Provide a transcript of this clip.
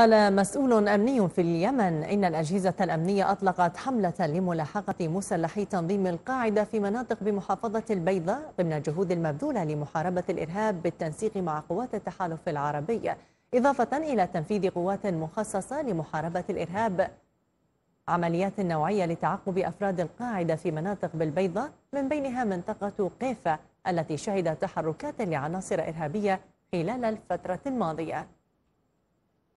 قال مسؤول أمني في اليمن إن الأجهزة الأمنية أطلقت حملة لملاحقة مسلحي تنظيم القاعدة في مناطق بمحافظة البيضاء ضمن الجهود المبذولة لمحاربة الإرهاب بالتنسيق مع قوات التحالف العربي إضافة إلى تنفيذ قوات مخصصة لمحاربة الإرهاب عمليات نوعية لتعقب أفراد القاعدة في مناطق بالبيضة من بينها منطقة قيفة التي شهدت تحركات لعناصر إرهابية خلال الفترة الماضية